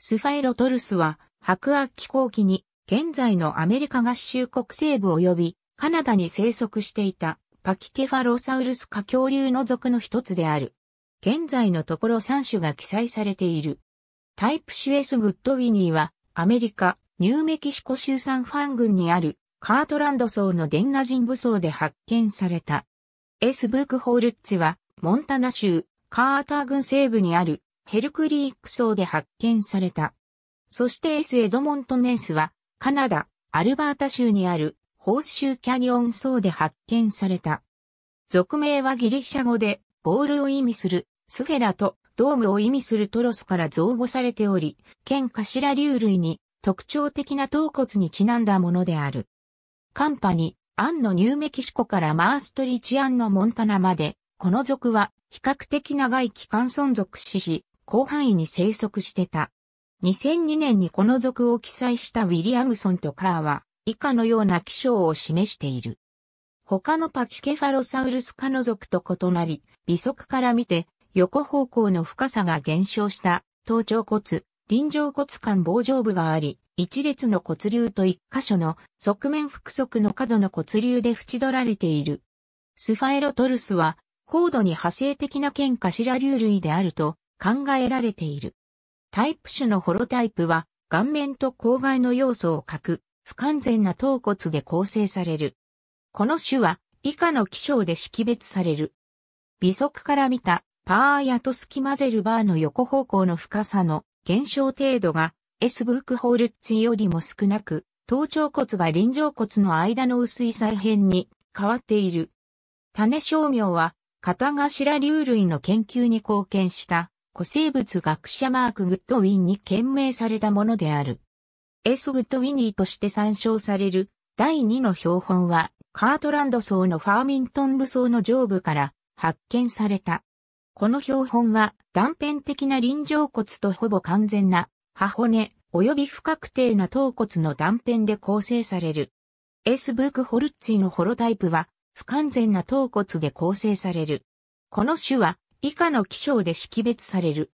スファイロトルスは、白亜紀後期に、現在のアメリカ合衆国西部及び、カナダに生息していた、パキケファロサウルス科恐竜の属の一つである。現在のところ3種が記載されている。タイプ種 S グッドウィニーは、アメリカ、ニューメキシコ州産ファン群にある、カートランド層のデンナ人武装で発見された。S ブークホールッツは、モンタナ州、カーター群西部にある、ヘルクリーク層で発見された。そしてエス・エドモントネースは、カナダ、アルバータ州にあるホースシューキャニオン層で発見された。俗名はギリシャ語で、ボールを意味する、スフェラと、ドームを意味するトロスから造語されており、県頭流類に特徴的な頭骨にちなんだものである。カンパニ、アンのニューメキシコからマーストリチアンのモンタナまで、この族は比較的長い期間存続しし、広範囲に生息してた。2002年にこの族を記載したウィリアムソンとカーは、以下のような気象を示している。他のパキケファロサウルス科の族と異なり、微足から見て、横方向の深さが減少した、頭頂骨、臨場骨間棒上部があり、一列の骨流と一箇所の側面複足の角の骨流で縁取られている。スファエロトルスは、高度に派生的な剣頭竜類であると考えられている。タイプ種のホロタイプは、顔面と口外の要素を欠く、不完全な頭骨で構成される。この種は、以下の気象で識別される。微速から見た、パーヤとスキマゼルバーの横方向の深さの減少程度が、エスブークホールツィよりも少なく、頭頂骨が臨場骨の間の薄い再編に変わっている。種商名は、型頭竜類の研究に貢献した古生物学者マーク・グッドウィンに懸命されたものである。エース・グッドウィニーとして参照される第2の標本は、カートランド層のファーミントン部層の上部から発見された。この標本は断片的な臨場骨とほぼ完全な歯骨及び不確定な頭骨の断片で構成される。エースブークホルッツィのホロタイプは不完全な頭骨で構成される。この種は以下の気象で識別される。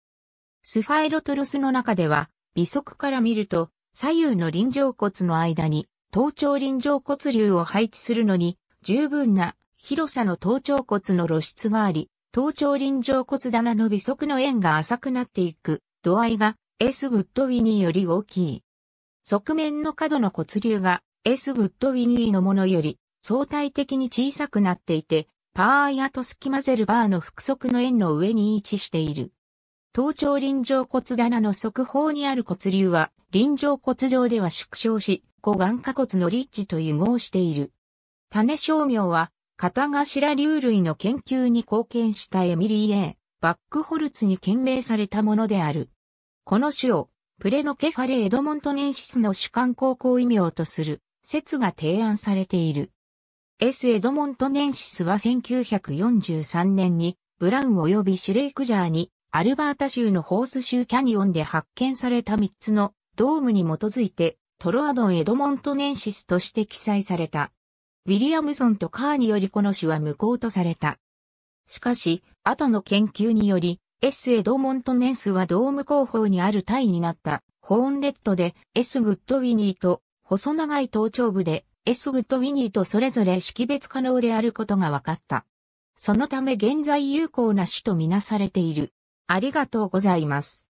スファイロトルスの中では、微速から見ると、左右の臨場骨の間に、頭頂臨場骨流を配置するのに、十分な広さの頭頂骨の露出があり、頭頂臨場骨棚の微速の円が浅くなっていく、度合いが S グッドウィニーより大きい。側面の角の骨流が S グッドウィニーのものより相対的に小さくなっていて、パーヤトスキマゼルバーの複側の円の上に位置している。頭頂臨場骨棚の側方にある骨流は、臨場骨上では縮小し、股眼下骨のリッジと融合している。種商名は、片頭流類の研究に貢献したエミリー・エバックホルツに懸命されたものである。この種を、プレノケファレ・エドモントネンシスの主観高校異名とする説が提案されている。S・ エドモント・ネンシスは1943年にブラウン及びシュレイクジャーにアルバータ州のホース州キャニオンで発見された3つのドームに基づいてトロアドン・エドモント・ネンシスとして記載された。ウィリアムソンとカーによりこの種は無効とされた。しかし、後の研究により、S・ エドモント・ネンスはドーム後方にある体になった、ホーンレッドで S・ グッドウィニーと細長い頭頂部でエスグとウィニーとそれぞれ識別可能であることが分かった。そのため現在有効な種とみなされている。ありがとうございます。